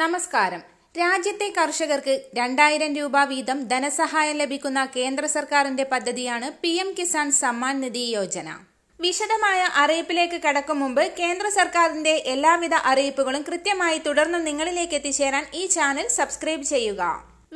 നമസ്കാരം രാജ്യത്തെ കർഷകർക്ക് രണ്ടായിരം രൂപ വീതം ധനസഹായം ലഭിക്കുന്ന കേന്ദ്ര സർക്കാരിന്റെ പദ്ധതിയാണ് പി എം കിസാൻ സമ്മാൻ നിധി യോജന വിശദമായ അറിയിപ്പിലേക്ക് കടക്കും മുമ്പ് കേന്ദ്ര സർക്കാരിന്റെ എല്ലാവിധ അറിയിപ്പുകളും കൃത്യമായി തുടർന്നും നിങ്ങളിലേക്ക് എത്തിച്ചേരാൻ ഈ ചാനൽ സബ്സ്ക്രൈബ് ചെയ്യുക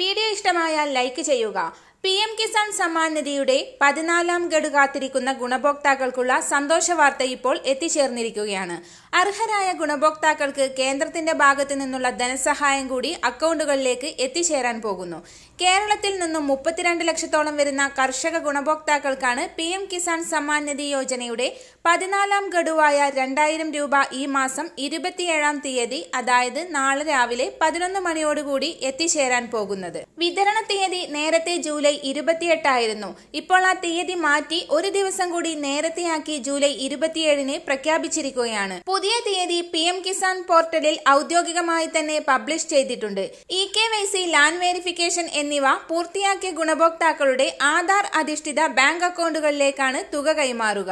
വീഡിയോ ഇഷ്ടമായാൽ ലൈക്ക് ചെയ്യുക പി എം കിസാൻ സമ്മാൻ നിധിയുടെ പതിനാലാം ഗഡു കാത്തിരിക്കുന്ന ഗുണഭോക്താക്കൾക്കുള്ള സന്തോഷ വാർത്ത ഇപ്പോൾ എത്തിച്ചേർന്നിരിക്കുകയാണ് അർഹരായ ഗുണഭോക്താക്കൾക്ക് കേന്ദ്രത്തിന്റെ ഭാഗത്തു നിന്നുള്ള ധനസഹായം കൂടി അക്കൗണ്ടുകളിലേക്ക് എത്തിച്ചേരാൻ പോകുന്നു കേരളത്തിൽ നിന്നും മുപ്പത്തിരണ്ട് ലക്ഷത്തോളം വരുന്ന കർഷക ഗുണഭോക്താക്കൾക്കാണ് പി എം കിസാൻ സമ്മാൻ നിധി യോജനയുടെ പതിനാലാം ഗഡുവായ രണ്ടായിരം രൂപ ഈ മാസം ഇരുപത്തിയേഴാം തീയതി അതായത് നാളെ രാവിലെ പതിനൊന്ന് മണിയോടുകൂടി എത്തിച്ചേരാൻ പോകുന്നത് വിതരണ തീയതി നേരത്തെ ജൂലൈ ജൂലൈ ഇരുപത്തിയെട്ടായിരുന്നു ഇപ്പോൾ ആ തീയതി മാറ്റി ഒരു ദിവസം കൂടി നേരത്തെയാക്കി ജൂലൈ ഇരുപത്തിയേഴിന് പ്രഖ്യാപിച്ചിരിക്കുകയാണ് പുതിയ തീയതി പി എം കിസാൻ പോർട്ടലിൽ ഔദ്യോഗികമായി തന്നെ പബ്ലിഷ് ചെയ്തിട്ടുണ്ട് E K Y C land verification എന്നിവ പൂർത്തിയാക്കിയ ഗുണഭോക്താക്കളുടെ ആധാർ അധിഷ്ഠിത ബാങ്ക് അക്കൗണ്ടുകളിലേക്കാണ് തുക കൈമാറുക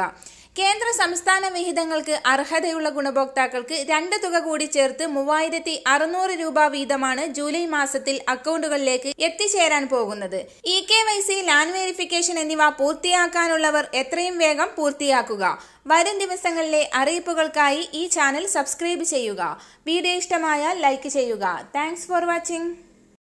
കേന്ദ്ര സംസ്ഥാന വിഹിതങ്ങൾക്ക് അർഹതയുള്ള ഗുണഭോക്താക്കൾക്ക് രണ്ട് തുക കൂടി ചേർത്ത് മൂവായിരത്തി അറുന്നൂറ് രൂപ വീതമാണ് ജൂലൈ മാസത്തിൽ അക്കൗണ്ടുകളിലേക്ക് എത്തിച്ചേരാൻ പോകുന്നത് E K Y C land verification എന്നിവ പൂർത്തിയാക്കാനുള്ളവർ എത്രയും വേഗം പൂർത്തിയാക്കുക വരും ദിവസങ്ങളിലെ അറിയിപ്പുകൾക്കായി ഈ ചാനൽ സബ്സ്ക്രൈബ് ചെയ്യുക വീഡിയോ ഇഷ്ടമായാൽ ലൈക്ക് ചെയ്യുക താങ്ക്സ് ഫോർ വാച്ചിങ്